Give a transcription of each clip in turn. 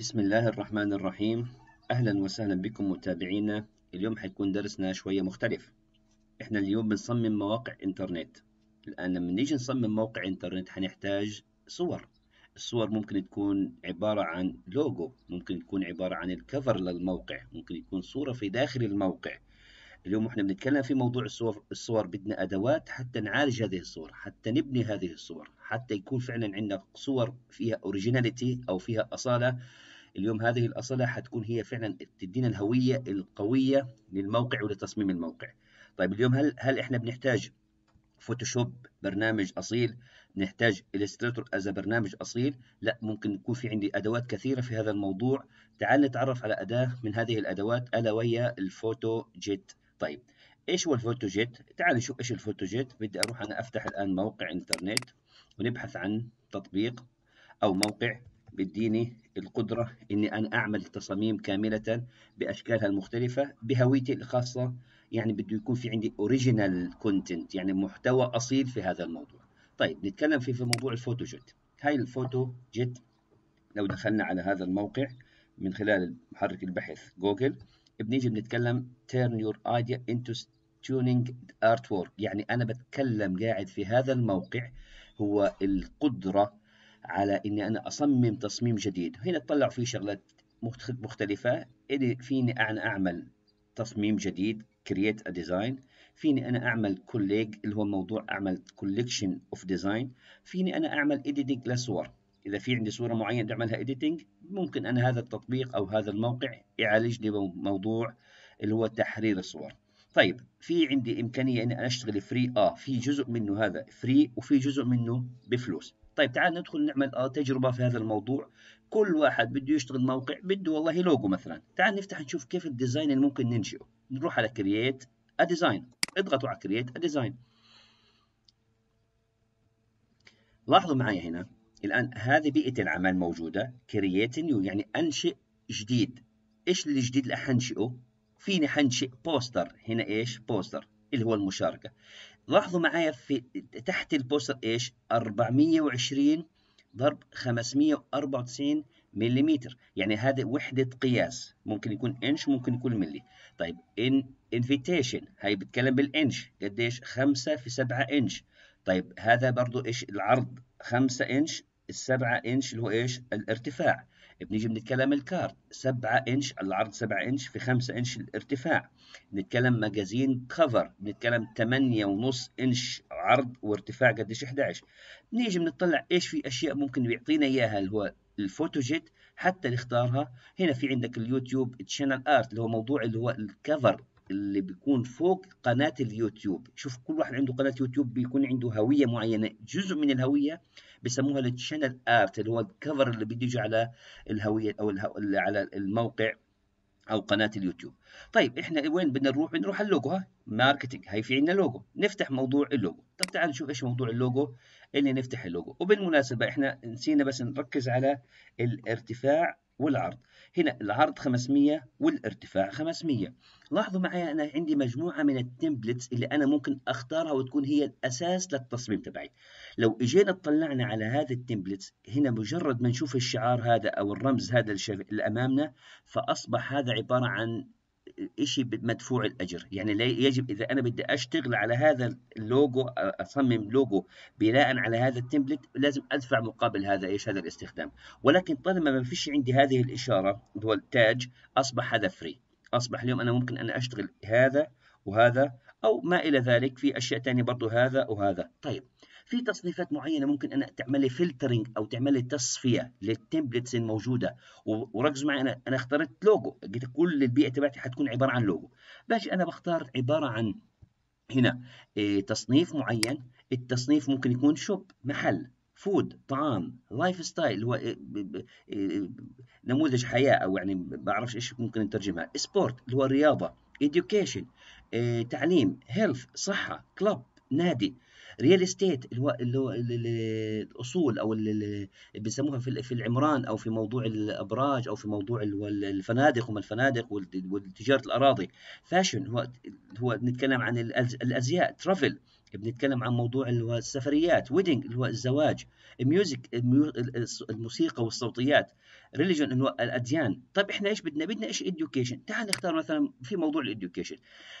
بسم الله الرحمن الرحيم أهلا وسهلا بكم متابعينا اليوم حيكون درسنا شوية مختلف إحنا اليوم بنصمم مواقع إنترنت الآن لما نيجي نصمم موقع إنترنت حنحتاج صور الصور ممكن تكون عبارة عن لوجو ممكن تكون عبارة عن الكفر للموقع ممكن يكون صورة في داخل الموقع اليوم احنا بنتكلم في موضوع الصور الصور بدنا ادوات حتى نعالج هذه الصور حتى نبني هذه الصور حتى يكون فعلا عندنا صور فيها اوريجيناليتي او فيها اصاله اليوم هذه الأصالة حتكون هي فعلا تدينا الهوية القوية للموقع ولتصميم الموقع طيب اليوم هل هل احنا بنحتاج فوتوشوب برنامج اصيل نحتاج الستريتور از برنامج اصيل لا ممكن يكون في عندي ادوات كثيره في هذا الموضوع تعال نتعرف على اداه من هذه الادوات الا وهي الفوتو جيت طيب ايش هو الفوتو جيت تعال نشوف ايش الفوتو جيت بدي اروح انا افتح الان موقع انترنت ونبحث عن تطبيق او موقع بديني القدرة إني أنا أعمل تصاميم كاملة بأشكالها المختلفة بهويتي الخاصة يعني بده يكون في عندي اوريجينال كونتنت يعني محتوى أصيل في هذا الموضوع طيب نتكلم في, في موضوع الفوتو جيت هاي الفوتو جيت لو دخلنا على هذا الموقع من خلال محرك البحث جوجل بنيجي بنتكلم turn your idea into tuning artwork يعني أنا بتكلم قاعد في هذا الموقع هو القدرة على اني انا اصمم تصميم جديد هنا تطلع في شغلات مختلفة اللي فيني انا اعمل تصميم جديد create a design فيني انا اعمل كوليج اللي هو موضوع اعمل collection of design فيني انا اعمل editing لصور اذا في عندي صورة معينة تعملها اعملها editing ممكن انا هذا التطبيق او هذا الموقع يعالج لي موضوع اللي هو تحرير الصور طيب في عندي امكانيه اني انا اشتغل فري اه في جزء منه هذا فري وفي جزء منه بفلوس طيب تعال ندخل نعمل آه، تجربة في هذا الموضوع كل واحد بده يشتغل موقع بده والله لوجو مثلا تعال نفتح نشوف كيف الديزاين اللي ممكن ننشئه نروح على كرييت ا ديزاين اضغطوا على كرييت ا ديزاين لاحظوا معي هنا الآن هذه بيئة العمل موجودة كرييت نيو يعني أنشئ جديد إيش الجديد اللي حنشئه؟ فيني حنشئ بوستر هنا إيش؟ بوستر اللي هو المشاركة لاحظوا معايا في تحت البوستر ايش 420 ضرب 594 ملم يعني هذه وحدة قياس ممكن يكون انش ممكن يكون ملي طيب ان انفيتيشن هي بتكلم بالانش قديش 5 في 7 انش طيب هذا برضو ايش العرض 5 انش ال7 انش اللي هو ايش الارتفاع بنيجي بنتكلم الكارت 7 انش العرض 7 انش في 5 انش الارتفاع بنتكلم مجازين كفر بنتكلم 8 ونص انش عرض وارتفاع قديش 11 بنيجي بنطلع ايش في اشياء ممكن بيعطينا اياها اللي هو الفوتوجيت حتى نختارها هنا في عندك اليوتيوب تشانل ارت اللي هو موضوع اللي هو الكفر اللي بيكون فوق قناة اليوتيوب شوف كل واحد عنده قناة يوتيوب بيكون عنده هوية معينة جزء من الهوية بسموها التشانل ارت اللي هو الكفر اللي يجي على الهوية او الهو... على الموقع او قناة اليوتيوب طيب احنا وين بدنا نروح بنروح على اللوجو ها ماركتينج هي في عندنا لوجو نفتح موضوع اللوجو طب تعال نشوف ايش موضوع اللوجو اللي نفتح اللوجو وبالمناسبة احنا نسينا بس نركز على الارتفاع والعرض هنا العرض 500 والارتفاع 500 لاحظوا معي أنا عندي مجموعة من التمبلتس اللي أنا ممكن أختارها وتكون هي الأساس للتصميم تبعي لو إجينا اطلعنا على هذا التمبلتس هنا مجرد ما نشوف الشعار هذا أو الرمز هذا اللي أمامنا فأصبح هذا عبارة عن شيء مدفوع الاجر يعني يجب اذا انا بدي اشتغل على هذا اللوجو اصمم لوجو بناء على هذا التمبلت لازم ادفع مقابل هذا ايش هذا الاستخدام ولكن طالما ما فيش عندي هذه الاشاره اللي هو التاج اصبح هذا فري اصبح اليوم انا ممكن انا اشتغل هذا وهذا او ما الى ذلك في اشياء ثانيه برضه هذا وهذا طيب في تصنيفات معينه ممكن انا تعملي فلترنج او تعملي تصفيه للتمبلتس الموجوده وركزوا معي انا انا اخترت لوجو كل البيئه تبعتي حتكون عباره عن لوجو باجي انا بختار عباره عن هنا إيه تصنيف معين التصنيف ممكن يكون شوب محل فود طعام لايف ستايل اللي هو إيه، إيه، نموذج حياه او يعني بعرفش ايش ممكن نترجمها سبورت اللي هو الرياضه education إيه، تعليم هيلث صحه كلب نادي ريال استيت اللي هو الاصول او اللي بيسموها في في العمران او في موضوع الابراج او في موضوع الفنادق وما الفنادق وتجاره الاراضي فاشن هو هو بنتكلم عن الازياء ترافل بنتكلم عن موضوع السفريات ويدنج اللي هو الزواج ميوزك الموسيقى والصوتيات ريليجن اللي هو الاديان طيب احنا ايش بدنا بدنا ايش education تعال نختار مثلا في موضوع الاديوكيشن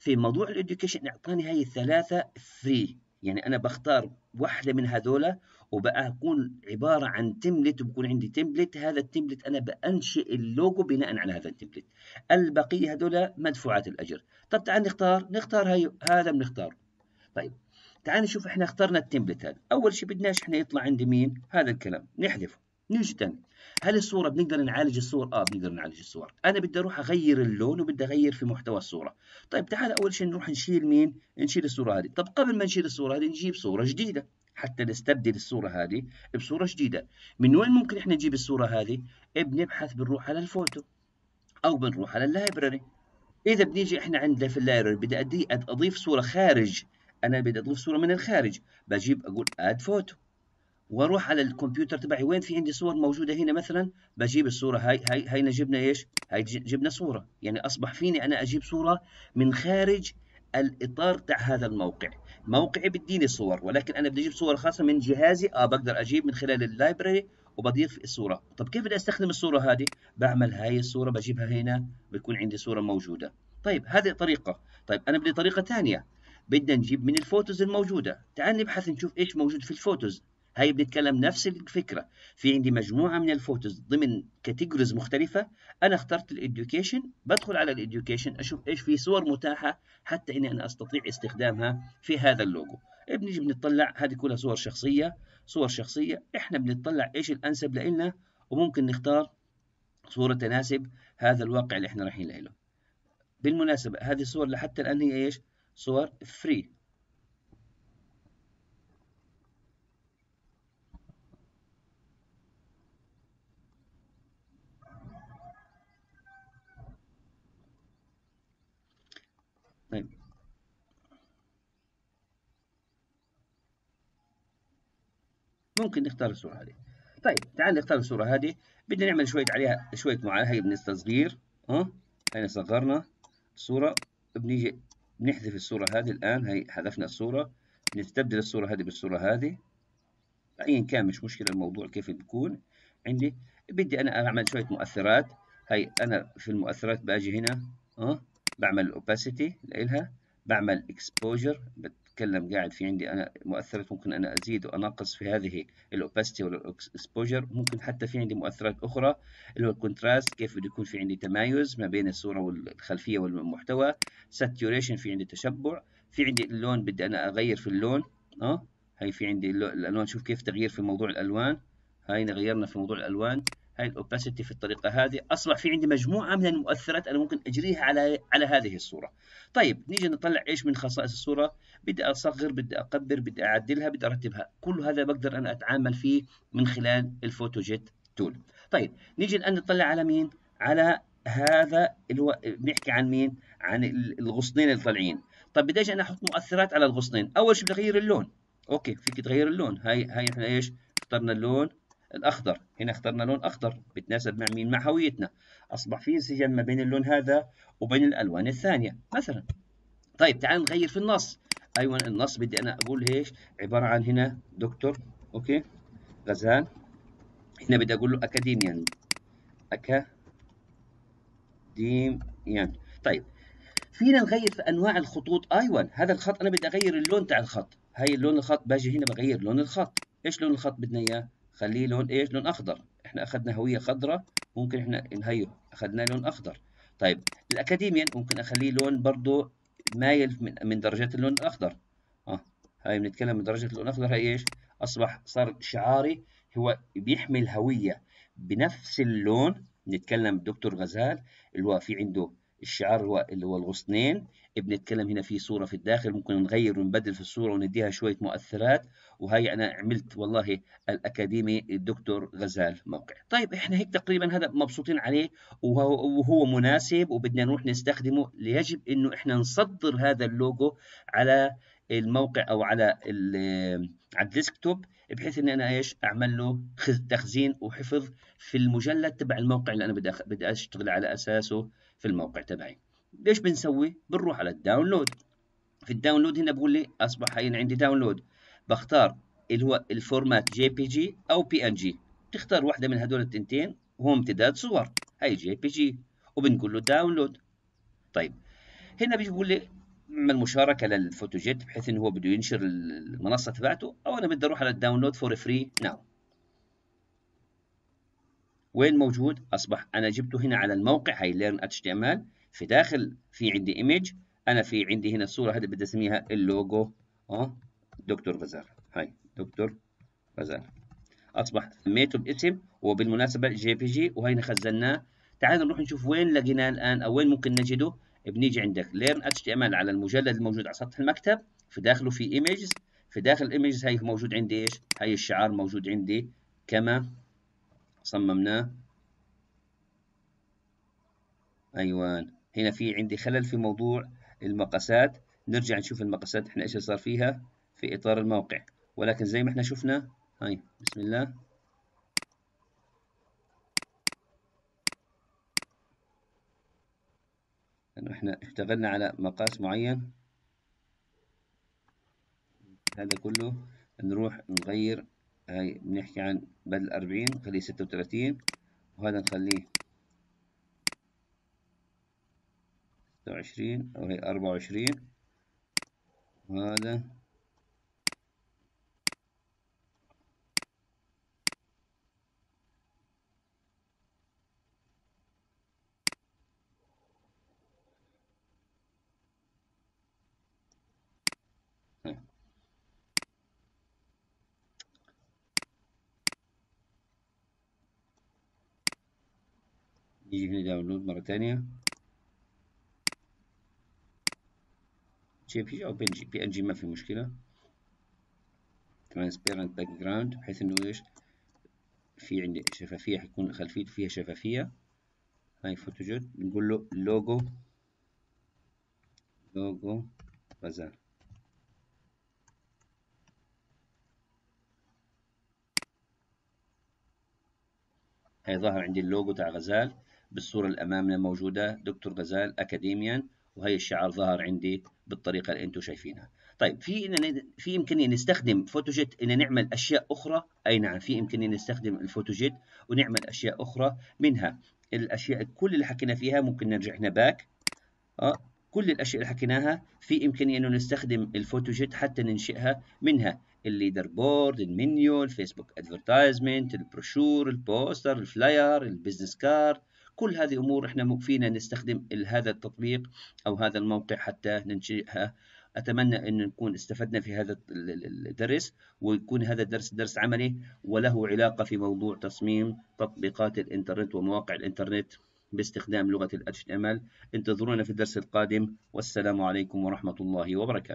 في موضوع الاديوكيشن اعطاني هاي الثلاثه فري يعني انا بختار واحده من هذولا وبكون عباره عن تمبلت وبكون عندي تمبلت هذا التمبلت انا بانشئ اللوجو بناء على هذا التمبلت البقيه هذولا مدفوعات الاجر طب تعال نختار نختار هي هذا بنختار طيب تعال نشوف احنا اخترنا التمبلت هذا اول شيء بدناش احنا يطلع عندي مين هذا الكلام نحذفه نيوتن هل الصوره بنقدر نعالج الصور اه بنقدر نعالج الصور انا بدي اروح اغير اللون وبدي اغير في محتوى الصوره طيب تعال اول شيء نروح نشيل مين نشيل الصوره هذه طب قبل ما نشيل الصوره هذه نجيب صوره جديده حتى نستبدل الصوره هذه بصوره جديده من وين ممكن احنا نجيب الصوره هذه بنبحث بنروح على الفوتو او بنروح على اللايبرري اذا بنيجي احنا عندنا في اللايبرري بدي اضيف صوره خارج انا بدي اضيف صوره من الخارج بجيب اقول اد فوتو واروح على الكمبيوتر تبعي وين في عندي صور موجوده هنا مثلا بجيب الصوره هاي هاي هينا جبنا ايش هاي جبنا صوره يعني اصبح فيني انا اجيب صوره من خارج الاطار تاع هذا الموقع موقعي بديني صور ولكن انا بدي اجيب صور خاصه من جهازي اه بقدر اجيب من خلال اللايبراري وبضيف الصوره طب كيف بدي استخدم الصوره هذه بعمل هاي الصوره بجيبها هنا بكون عندي صوره موجوده طيب هذه طريقه طيب انا بدي طريقه ثانيه بدنا نجيب من الفوتوز الموجوده تعال نبحث نشوف ايش موجود في الفوتوز هاي بنتكلم نفس الفكره في عندي مجموعه من الفوتوز ضمن كاتيجوريز مختلفه انا اخترت الاديوكيشن بدخل على الاديوكيشن اشوف ايش في صور متاحه حتى اني انا استطيع استخدامها في هذا اللوجو إيه، بنيجي بنطلع هذه كلها صور شخصيه صور شخصيه احنا بنطلع ايش الانسب لنا وممكن نختار صوره تناسب هذا الواقع اللي احنا رايحين له بالمناسبه هذه الصور لحتى الان هي ايش صور فري طيب. ممكن نختار الصورة هذه طيب تعال نختار الصورة هذه بدنا نعمل شوية عليها شوية معالجة هي بنستصغير اه هنا صغرنا الصورة بنيجي بنحذف الصورة هذه الآن هي حذفنا الصورة نستبدل الصورة هذه بالصورة هذه أيا كان مش مشكلة الموضوع كيف بيكون عندي بدي أنا أعمل شوية مؤثرات هي أنا في المؤثرات باجي هنا اه بعمل opacity لإلها بعمل اكسبوجر بتكلم قاعد في عندي انا مؤثرات ممكن انا ازيد وانقص في هذه الاوباسيتي والاكسبوجر ممكن حتى في عندي مؤثرات اخرى اللي هو الكونتراست كيف بده يكون في عندي تمايز ما بين الصوره والخلفيه والمحتوى ساتيوريشن في عندي تشبع في عندي اللون بدي انا اغير في اللون اه هي في عندي الالوان شوف كيف تغيير في موضوع الالوان هاي غيرنا في موضوع الالوان هاي الاوباسيتي في الطريقه هذه اصبح في عندي مجموعه من المؤثرات انا ممكن اجريها على على هذه الصوره طيب نيجي نطلع ايش من خصائص الصوره بدي اصغر بدي اكبر بدي اعدلها بدي ارتبها كل هذا بقدر انا اتعامل فيه من خلال الفوتوجيت تول طيب نيجي الان نطلع على مين على هذا اللي هو بنحكي عن مين عن الغصنين اللي طالعين طب بدي انا احط مؤثرات على الغصنين اول شيء بدي اغير اللون اوكي فيك تغير اللون هاي هاي احنا ايش اخترنا اللون الأخضر هنا اخترنا لون أخضر بتناسب مع مين مع هويتنا أصبح في انسجام ما بين اللون هذا وبين الألوان الثانية مثلا طيب تعال نغير في النص أيوة النص بدي أنا أقول ايش عبارة عن هنا دكتور أوكي غزال هنا بدي أقول له أكاديميان أكاديميان طيب فينا نغير في انواع الخطوط ايوه هذا الخط انا بدي اغير اللون تاع الخط هاي اللون الخط باجي هنا بغير لون الخط ايش لون الخط بدنا اياه خليه لون ايش لون اخضر احنا اخذنا هويه خضراء ممكن احنا نهيه اخذناه لون اخضر طيب الاكاديميا ممكن اخليه لون برضه مايل من, من درجات اللون الاخضر اه هاي بنتكلم من درجه اللون الاخضر هي ايش اصبح صار شعاري هو بيحمل هويه بنفس اللون نتكلم دكتور غزال اللي هو في عنده الشعار اللي هو الغصنين بنتكلم هنا في صورة في الداخل ممكن نغير ونبدل في الصورة ونديها شوية مؤثرات وهي أنا عملت والله الأكاديمي الدكتور غزال موقع طيب إحنا هيك تقريبا هذا مبسوطين عليه وهو, وهو مناسب وبدنا نروح نستخدمه ليجب إنه إحنا نصدر هذا اللوجو على الموقع أو على على الديسكتوب بحيث ان انا ايش اعمل له تخزين وحفظ في المجلد تبع الموقع اللي انا بدي بدي اشتغل على اساسه في الموقع تبعي ليش بنسوي بنروح على الداونلود في الداونلود هنا بقول لي اصبح هنا عندي داونلود بختار اللي هو الفورمات جي بي جي او بي ان جي تختار واحده من هدول التنتين هو امتداد صور هي جي بي جي وبنقول له داونلود طيب هنا بيجي بقول لي اعمل مشاركه للفوتوجيت بحيث انه هو بده ينشر المنصه تبعته او انا بدي اروح على الداونلود فور فري ناو وين موجود اصبح انا جبته هنا على الموقع هي ليرن اتش تي ام ال في داخل في عندي ايمج انا في عندي هنا الصوره هذه بدي اسميها اللوجو اه دكتور غزال هاي دكتور غزال اصبح سميته باسم وبالمناسبه جي بي جي وهينا خزناه تعالوا نروح نشوف وين لقيناه الان او وين ممكن نجده بنيجي عندك ليرن اتش تي ام ال على المجلد الموجود على سطح المكتب في داخله في ايمجز في داخل الايمجز هي موجود عندي ايش؟ هي الشعار موجود عندي كما صممناه أيوان هنا في عندي خلل في موضوع المقاسات نرجع نشوف المقاسات احنا ايش صار فيها في إطار الموقع ولكن زي ما احنا شفنا هاي بسم الله لأنه احنا اشتغلنا على مقاس معين هذا كله نروح نغير هاي بنحكي عن بدل 40 نخليه 36 وهذا نخليه 26 أو هي 24 وهذا يجي هنا داونلود مرة تانية جي بي أو بي جي بي إن جي ما في مشكلة transparent background بحيث إنه إيش في عندي شفافية حيكون خلفيته فيها شفافية هاي فوتوجود بنقول له لوجو لوجو غزال هاي ظهر عندي اللوجو تاع غزال بالصورة اللي أمامنا موجودة دكتور غزال أكاديميا وهي الشعار ظهر عندي بالطريقة اللي أنتم شايفينها طيب في إن في إمكانية نستخدم فوتوجيت إن نعمل أشياء أخرى أي نعم في إمكانية نستخدم الفوتوجيت ونعمل أشياء أخرى منها الأشياء كل اللي حكينا فيها ممكن نرجع هنا باك آه. كل الأشياء اللي حكيناها في إمكانية إنه نستخدم الفوتوجيت حتى ننشئها منها الليدر بورد المنيو الفيسبوك ادفرتايزمنت البروشور البوستر الفلاير البزنس كارد كل هذه امور احنا فينا نستخدم هذا التطبيق او هذا الموقع حتى ننشئها اتمنى ان نكون استفدنا في هذا الدرس ويكون هذا الدرس درس عملي وله علاقه في موضوع تصميم تطبيقات الانترنت ومواقع الانترنت باستخدام لغه ال HTML انتظرونا في الدرس القادم والسلام عليكم ورحمه الله وبركاته